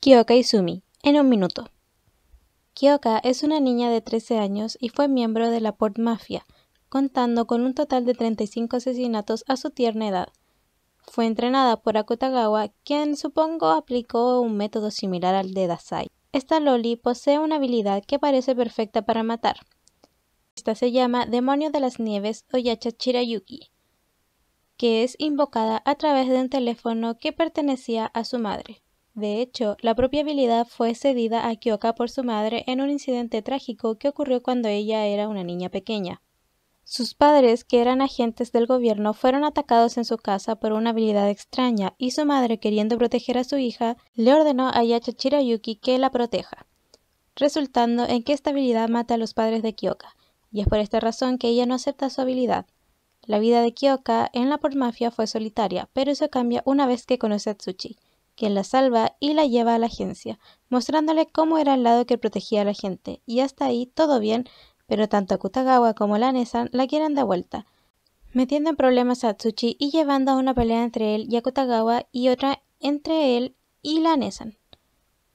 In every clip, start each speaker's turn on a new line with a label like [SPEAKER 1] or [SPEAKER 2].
[SPEAKER 1] Kyoka Izumi, en un minuto. Kyoka es una niña de 13 años y fue miembro de la Port Mafia, contando con un total de 35 asesinatos a su tierna edad. Fue entrenada por Akutagawa, quien supongo aplicó un método similar al de Dasai. Esta Loli posee una habilidad que parece perfecta para matar. Esta se llama Demonio de las Nieves o Yachachirayuki, que es invocada a través de un teléfono que pertenecía a su madre. De hecho, la propia habilidad fue cedida a Kyoka por su madre en un incidente trágico que ocurrió cuando ella era una niña pequeña. Sus padres, que eran agentes del gobierno, fueron atacados en su casa por una habilidad extraña y su madre, queriendo proteger a su hija, le ordenó a Yachichirayuki que la proteja, resultando en que esta habilidad mata a los padres de Kyoka, y es por esta razón que ella no acepta su habilidad. La vida de Kyoka en la pormafia fue solitaria, pero eso cambia una vez que conoce a Tsuchi, quien la salva y la lleva a la agencia, mostrándole cómo era el lado que protegía a la gente, y hasta ahí todo bien, pero tanto Akutagawa como la Nesan la quieren de vuelta, metiendo en problemas a Tsuchi y llevando a una pelea entre él y Akutagawa y otra entre él y la Nesan.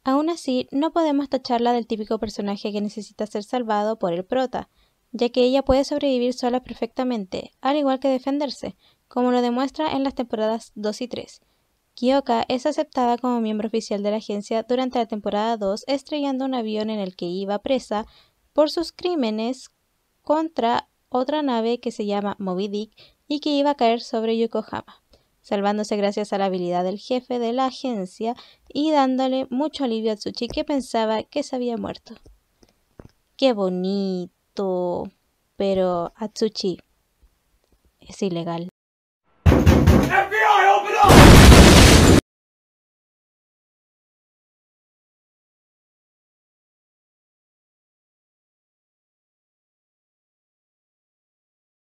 [SPEAKER 1] Aún así, no podemos tacharla del típico personaje que necesita ser salvado por el prota, ya que ella puede sobrevivir sola perfectamente, al igual que defenderse, como lo demuestra en las temporadas 2 y 3. Kioka es aceptada como miembro oficial de la agencia durante la temporada 2, estrellando un avión en el que iba presa por sus crímenes contra otra nave que se llama Moby Dick y que iba a caer sobre Yokohama, salvándose gracias a la habilidad del jefe de la agencia y dándole mucho alivio a Tsuchi que pensaba que se había muerto. ¡Qué bonito! Pero Tsuchi es ilegal.